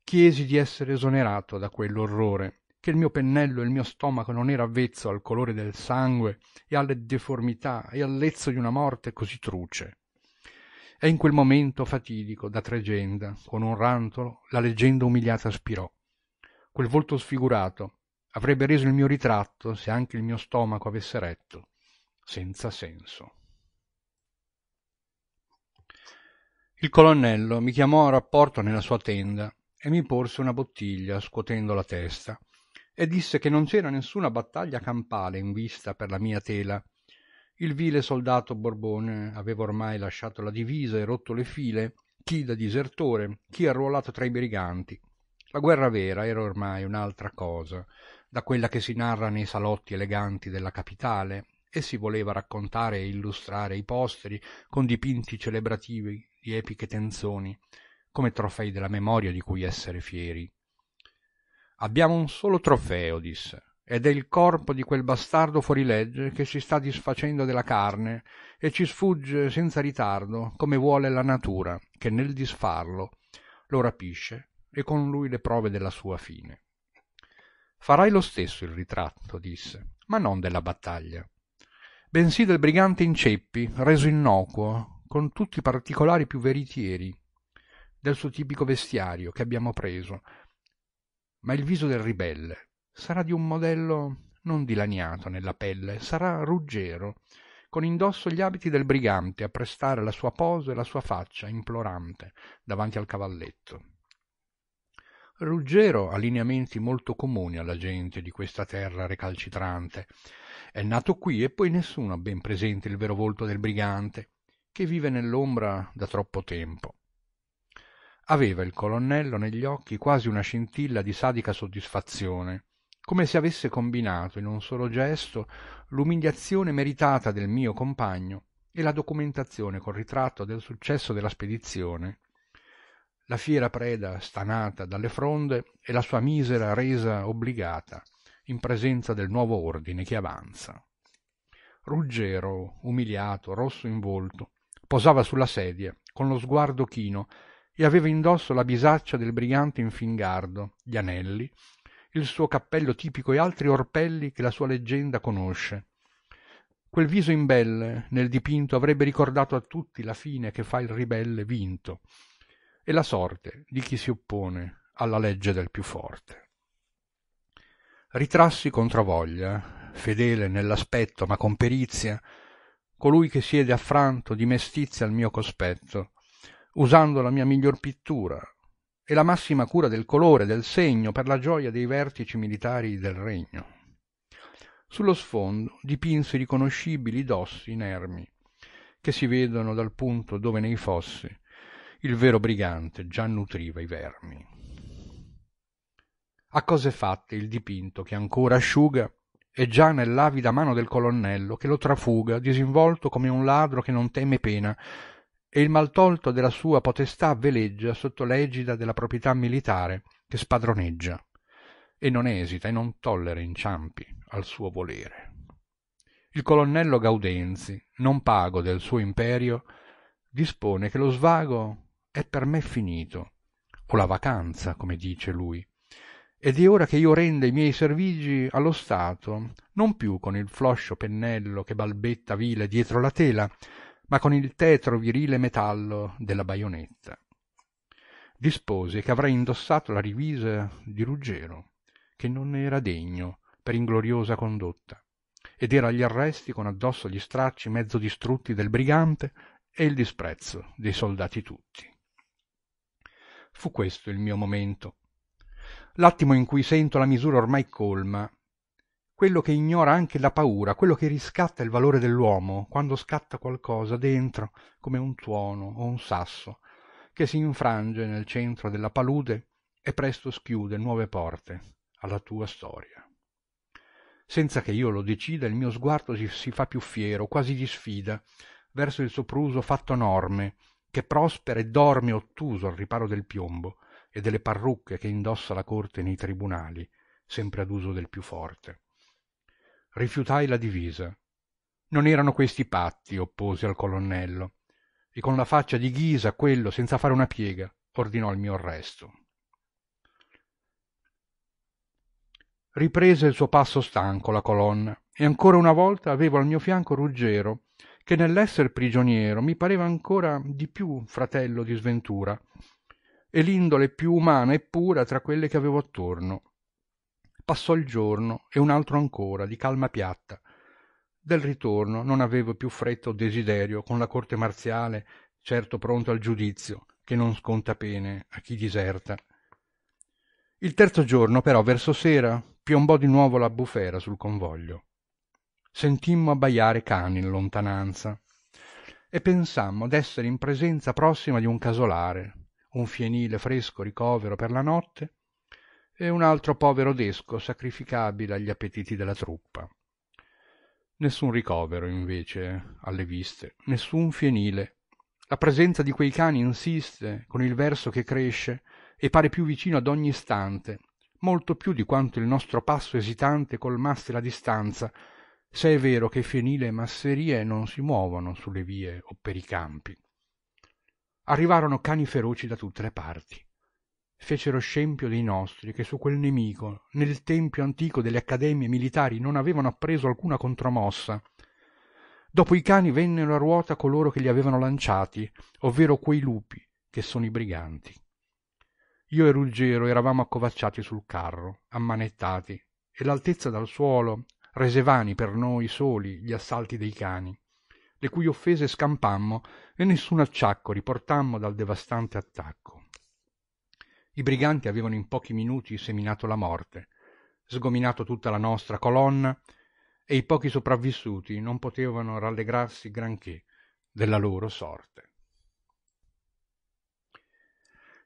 chiesi di essere esonerato da quell'orrore che il mio pennello e il mio stomaco non era avvezzo al colore del sangue e alle deformità e al lezzo di una morte così truce e in quel momento fatidico da tregenda con un rantolo la leggenda umiliata spirò quel volto sfigurato avrebbe reso il mio ritratto se anche il mio stomaco avesse retto senza senso il colonnello mi chiamò a rapporto nella sua tenda e mi porse una bottiglia scuotendo la testa e disse che non c'era nessuna battaglia campale in vista per la mia tela il vile soldato borbone aveva ormai lasciato la divisa e rotto le file chi da disertore chi arruolato tra i briganti la guerra vera era ormai un'altra cosa da quella che si narra nei salotti eleganti della capitale e si voleva raccontare e illustrare ai posteri con dipinti celebrativi di epiche tenzoni, come trofei della memoria di cui essere fieri. Abbiamo un solo trofeo, disse, ed è il corpo di quel bastardo fuorilegge che si sta disfacendo della carne e ci sfugge senza ritardo come vuole la natura, che nel disfarlo lo rapisce e con lui le prove della sua fine. Farai lo stesso il ritratto, disse, ma non della battaglia, bensì del brigante in ceppi, reso innocuo, con tutti i particolari più veritieri del suo tipico vestiario che abbiamo preso, ma il viso del ribelle sarà di un modello non dilaniato nella pelle, sarà ruggero, con indosso gli abiti del brigante a prestare la sua posa e la sua faccia implorante davanti al cavalletto. Ruggero ha lineamenti molto comuni alla gente di questa terra recalcitrante. È nato qui e poi nessuno ha ben presente il vero volto del brigante, che vive nell'ombra da troppo tempo. Aveva il colonnello negli occhi quasi una scintilla di sadica soddisfazione, come se avesse combinato in un solo gesto l'umiliazione meritata del mio compagno e la documentazione col ritratto del successo della spedizione. La fiera preda stanata dalle fronde e la sua misera resa obbligata, in presenza del nuovo ordine che avanza. Ruggero, umiliato, rosso in volto, Posava sulla sedia, con lo sguardo chino, e aveva indosso la bisaccia del brigante in fingardo, gli anelli, il suo cappello tipico e altri orpelli che la sua leggenda conosce. Quel viso imbelle nel dipinto avrebbe ricordato a tutti la fine che fa il ribelle vinto e la sorte di chi si oppone alla legge del più forte. Ritrassi controvoglia, fedele nell'aspetto ma con perizia, colui che siede affranto di mestizia al mio cospetto, usando la mia miglior pittura e la massima cura del colore, del segno, per la gioia dei vertici militari del regno. Sullo sfondo dipinse riconoscibili dossi inermi, che si vedono dal punto dove nei fossi il vero brigante già nutriva i vermi. A cose fatte il dipinto, che ancora asciuga, è già nell'avida mano del colonnello che lo trafuga disinvolto come un ladro che non teme pena e il maltolto della sua potestà veleggia sotto l'egida della proprietà militare che spadroneggia e non esita e non tollera inciampi al suo volere. Il colonnello Gaudenzi, non pago del suo imperio, dispone che lo svago è per me finito, o la vacanza, come dice lui, ed è ora che io renda i miei servigi allo Stato, non più con il floscio pennello che balbetta vile dietro la tela, ma con il tetro virile metallo della baionetta. Dispose che avrei indossato la divisa di Ruggero, che non ne era degno per ingloriosa condotta, ed era agli arresti con addosso gli stracci mezzo distrutti del brigante e il disprezzo dei soldati tutti. Fu questo il mio momento l'attimo in cui sento la misura ormai colma, quello che ignora anche la paura, quello che riscatta il valore dell'uomo quando scatta qualcosa dentro, come un tuono o un sasso, che si infrange nel centro della palude e presto schiude nuove porte alla tua storia. Senza che io lo decida, il mio sguardo si, fa più fiero, quasi di sfida, verso il sopruso fatto norme, che prospera e dorme ottuso al riparo del piombo, e delle parrucche che indossa la corte nei tribunali, sempre ad uso del più forte. Rifiutai la divisa. Non erano questi patti, opposi al colonnello, e con la faccia di ghisa quello, senza fare una piega, ordinò il mio arresto. Riprese il suo passo stanco la colonna, e ancora una volta avevo al mio fianco Ruggero, che nell'esser prigioniero mi pareva ancora di più fratello di sventura, e l'indole più umana e pura tra quelle che avevo attorno. Passò il giorno e un altro ancora, di calma piatta. Del ritorno non avevo più fretta o desiderio, con la corte marziale, certo pronto al giudizio, che non sconta pene a chi diserta. Il terzo giorno, però, verso sera, piombò di nuovo la bufera sul convoglio. Sentimmo abbaiare cani in lontananza e pensammo d'essere in presenza prossima di un casolare, un fienile fresco ricovero per la notte e un altro povero desco sacrificabile agli appetiti della truppa. Nessun ricovero, invece, alle viste, nessun fienile. La presenza di quei cani insiste, con il verso che cresce, e pare più vicino ad ogni istante, molto più di quanto il nostro passo esitante colmasse la distanza, se è vero che fienile e masserie non si muovono sulle vie o per i campi arrivarono cani feroci da tutte le parti fecero scempio dei nostri che su quel nemico nel tempio antico delle accademie militari non avevano appreso alcuna contromossa dopo i cani vennero a ruota coloro che li avevano lanciati ovvero quei lupi che sono i briganti io e ruggero eravamo accovacciati sul carro ammanettati e l'altezza dal suolo rese vani per noi soli gli assalti dei cani le cui offese scampammo e nessun acciacco riportammo dal devastante attacco. I briganti avevano in pochi minuti seminato la morte, sgominato tutta la nostra colonna e i pochi sopravvissuti non potevano rallegrarsi granché della loro sorte.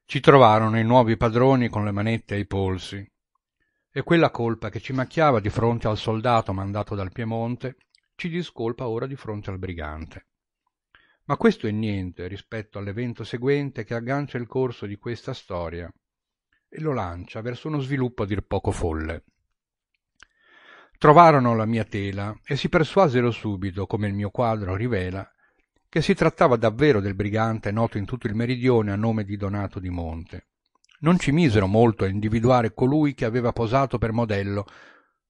Ci trovarono i nuovi padroni con le manette ai polsi e quella colpa che ci macchiava di fronte al soldato mandato dal Piemonte ci discolpa ora di fronte al brigante. Ma questo è niente rispetto all'evento seguente che aggancia il corso di questa storia e lo lancia verso uno sviluppo a dir poco folle. Trovarono la mia tela e si persuasero subito, come il mio quadro rivela, che si trattava davvero del brigante noto in tutto il meridione a nome di Donato di Monte. Non ci misero molto a individuare colui che aveva posato per modello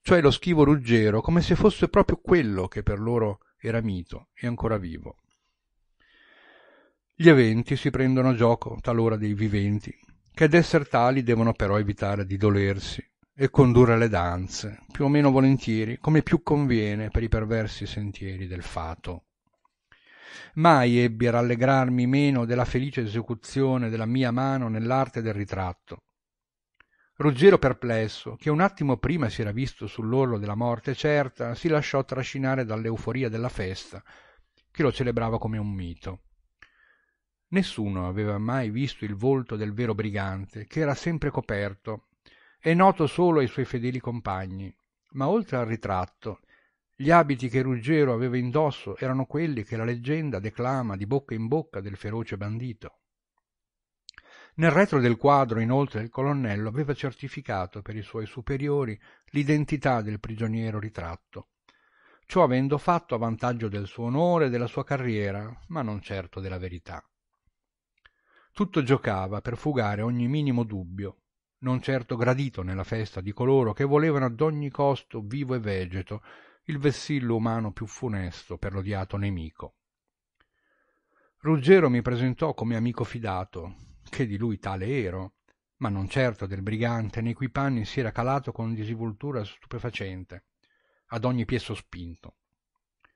cioè lo schivo ruggero, come se fosse proprio quello che per loro era mito e ancora vivo. Gli eventi si prendono a gioco talora dei viventi, che esser tali devono però evitare di dolersi e condurre le danze, più o meno volentieri, come più conviene per i perversi sentieri del fato. Mai ebbi a rallegrarmi meno della felice esecuzione della mia mano nell'arte del ritratto, Ruggero perplesso, che un attimo prima si era visto sull'orlo della morte certa, si lasciò trascinare dall'euforia della festa, che lo celebrava come un mito. Nessuno aveva mai visto il volto del vero brigante, che era sempre coperto e noto solo ai suoi fedeli compagni, ma oltre al ritratto, gli abiti che Ruggero aveva indosso erano quelli che la leggenda declama di bocca in bocca del feroce bandito. Nel retro del quadro, inoltre, il colonnello aveva certificato per i suoi superiori l'identità del prigioniero ritratto. Ciò avendo fatto a vantaggio del suo onore e della sua carriera, ma non certo della verità. Tutto giocava per fugare ogni minimo dubbio, non certo gradito nella festa di coloro che volevano ad ogni costo vivo e vegeto il vessillo umano più funesto per l'odiato nemico. Ruggero mi presentò come amico fidato, che di lui tale ero, ma non certo del brigante nei cui panni si era calato con disinvoltura stupefacente, ad ogni piè sospinto.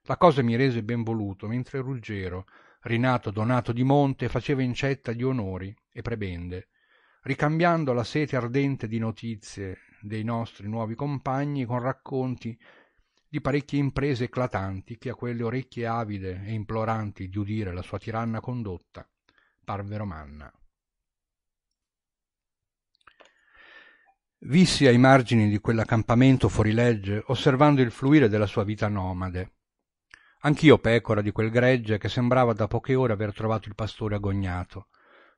La cosa mi rese ben voluto, mentre Ruggero, rinato Donato di Monte, faceva incetta di onori e prebende, ricambiando la sete ardente di notizie dei nostri nuovi compagni con racconti di parecchie imprese eclatanti che a quelle orecchie avide e imploranti di udire la sua tiranna condotta parvero manna. vissi ai margini di quell'accampamento fuorilegge osservando il fluire della sua vita nomade anch'io pecora di quel gregge che sembrava da poche ore aver trovato il pastore agognato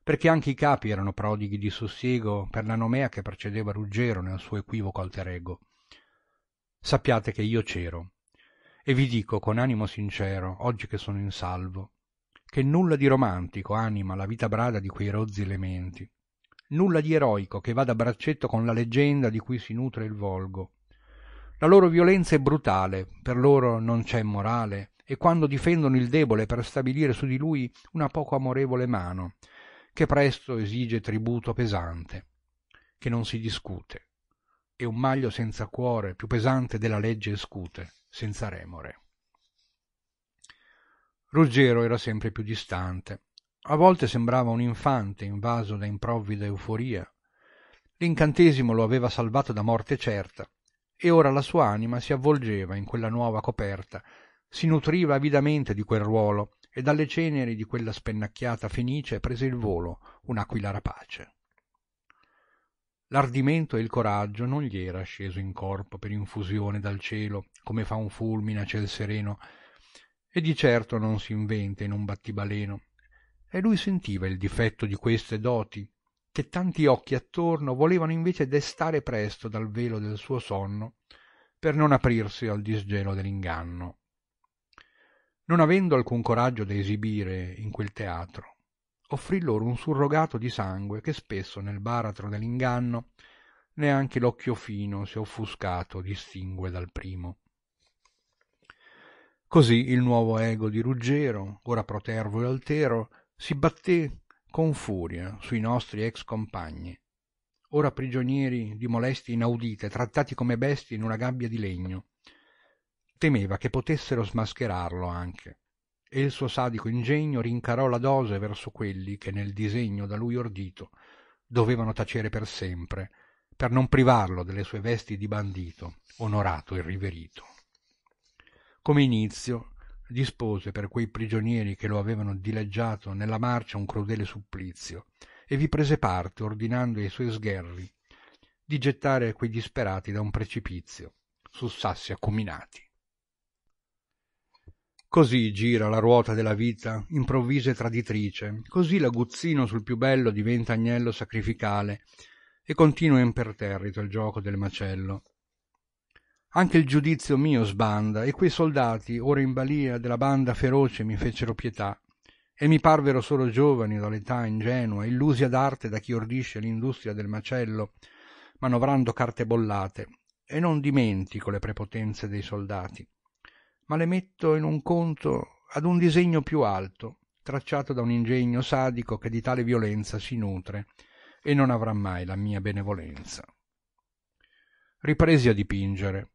perché anche i capi erano prodighi di sossiego per la nomea che precedeva Ruggero nel suo equivoco alter ego. Sappiate che io c'ero, e vi dico con animo sincero, oggi che sono in salvo, che nulla di romantico anima la vita brada di quei rozzi elementi, nulla di eroico che vada a braccetto con la leggenda di cui si nutre il volgo. La loro violenza è brutale, per loro non c'è morale, e quando difendono il debole per stabilire su di lui una poco amorevole mano, che presto esige tributo pesante, che non si discute, e un maglio senza cuore più pesante della legge escute, senza remore. Ruggero era sempre più distante, a volte sembrava un infante invaso da improvvida euforia l'incantesimo lo aveva salvato da morte certa e ora la sua anima si avvolgeva in quella nuova coperta si nutriva avidamente di quel ruolo e dalle ceneri di quella spennacchiata fenice prese il volo un'aquila rapace l'ardimento e il coraggio non gli era sceso in corpo per infusione dal cielo come fa un fulmine a ciel sereno e di certo non si inventa in un battibaleno e lui sentiva il difetto di queste doti che tanti occhi attorno volevano invece destare presto dal velo del suo sonno per non aprirsi al disgelo dell'inganno non avendo alcun coraggio da esibire in quel teatro offrì loro un surrogato di sangue che spesso nel baratro dell'inganno neanche l'occhio fino se offuscato distingue dal primo. Così il nuovo ego di Ruggero, ora protervo e altero, si batté con furia sui nostri ex compagni, ora prigionieri di molestie inaudite, trattati come bestie in una gabbia di legno. Temeva che potessero smascherarlo anche, e il suo sadico ingegno rincarò la dose verso quelli che nel disegno da lui ordito dovevano tacere per sempre, per non privarlo delle sue vesti di bandito, onorato e riverito. Come inizio dispose per quei prigionieri che lo avevano dileggiato nella marcia un crudele supplizio e vi prese parte ordinando ai suoi sgherri di gettare quei disperati da un precipizio su sassi accuminati. Così gira la ruota della vita, improvvisa e traditrice, così l'aguzzino sul più bello diventa agnello sacrificale e continua imperterrito il gioco del macello, anche il giudizio mio sbanda e quei soldati ora in balia della banda feroce mi fecero pietà e mi parvero solo giovani dall'età ingenua illusi ad arte da chi ordisce l'industria del macello manovrando carte bollate e non dimentico le prepotenze dei soldati ma le metto in un conto ad un disegno più alto tracciato da un ingegno sadico che di tale violenza si nutre e non avrà mai la mia benevolenza ripresi a dipingere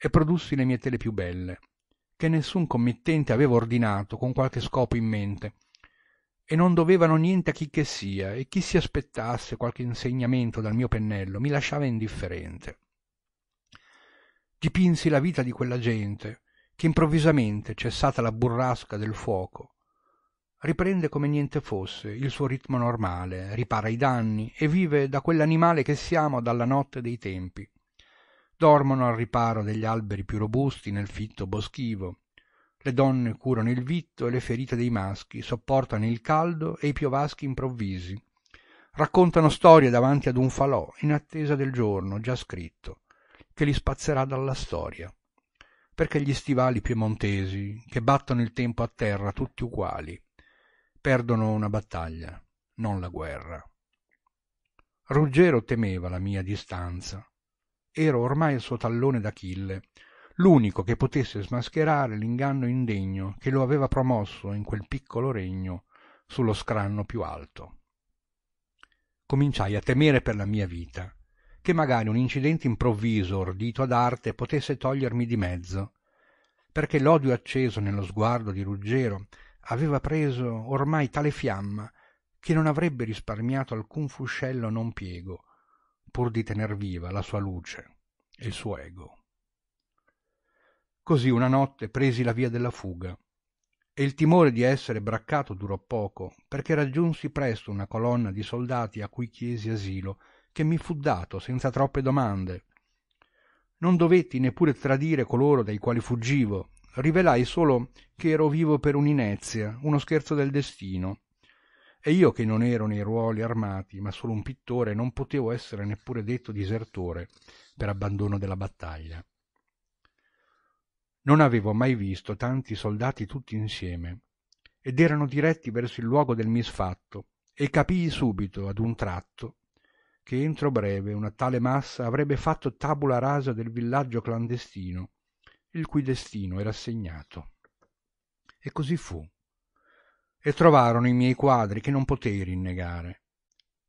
e produssi le mie tele più belle, che nessun committente aveva ordinato con qualche scopo in mente, e non dovevano niente a chicchessia, e chi si aspettasse qualche insegnamento dal mio pennello mi lasciava indifferente. Dipinsi la vita di quella gente, che improvvisamente, cessata la burrasca del fuoco, riprende come niente fosse il suo ritmo normale, ripara i danni e vive da quell'animale che siamo dalla notte dei tempi dormono al riparo degli alberi più robusti nel fitto boschivo le donne curano il vitto e le ferite dei maschi sopportano il caldo e i piovaschi improvvisi raccontano storie davanti ad un falò in attesa del giorno già scritto che li spazzerà dalla storia perché gli stivali piemontesi che battono il tempo a terra tutti uguali perdono una battaglia non la guerra ruggero temeva la mia distanza era ormai il suo tallone d'Achille, l'unico che potesse smascherare l'inganno indegno che lo aveva promosso in quel piccolo regno sullo scranno più alto. Cominciai a temere per la mia vita, che magari un incidente improvviso ordito ad arte potesse togliermi di mezzo, perché l'odio acceso nello sguardo di Ruggero aveva preso ormai tale fiamma che non avrebbe risparmiato alcun fuscello non piego pur di tener viva la sua luce e il suo ego. Così una notte presi la via della fuga e il timore di essere braccato durò poco perché raggiunsi presto una colonna di soldati a cui chiesi asilo che mi fu dato senza troppe domande. Non dovetti neppure tradire coloro dai quali fuggivo, rivelai solo che ero vivo per un'inezia, uno scherzo del destino, e io che non ero nei ruoli armati, ma solo un pittore, non potevo essere neppure detto disertore per abbandono della battaglia. Non avevo mai visto tanti soldati tutti insieme, ed erano diretti verso il luogo del misfatto, e capii subito, ad un tratto, che entro breve una tale massa avrebbe fatto tabula rasa del villaggio clandestino, il cui destino era segnato. E così fu e trovarono i miei quadri che non potei rinnegare.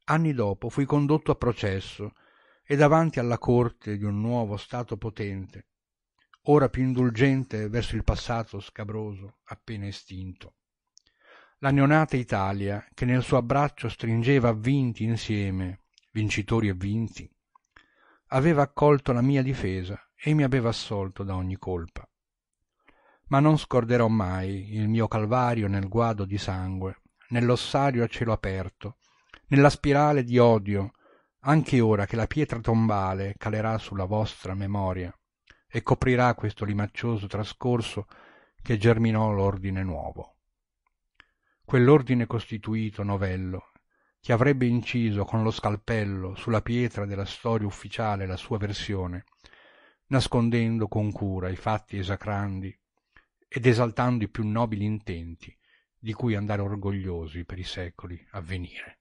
Anni dopo fui condotto a processo e davanti alla corte di un nuovo Stato potente, ora più indulgente verso il passato scabroso appena estinto. La neonata Italia, che nel suo abbraccio stringeva vinti insieme, vincitori e vinti, aveva accolto la mia difesa e mi aveva assolto da ogni colpa ma non scorderò mai il mio calvario nel guado di sangue, nell'ossario a cielo aperto, nella spirale di odio, anche ora che la pietra tombale calerà sulla vostra memoria e coprirà questo limaccioso trascorso che germinò l'ordine nuovo. Quell'ordine costituito novello, che avrebbe inciso con lo scalpello sulla pietra della storia ufficiale la sua versione, nascondendo con cura i fatti esacrandi ed esaltando i più nobili intenti, di cui andare orgogliosi per i secoli a venire.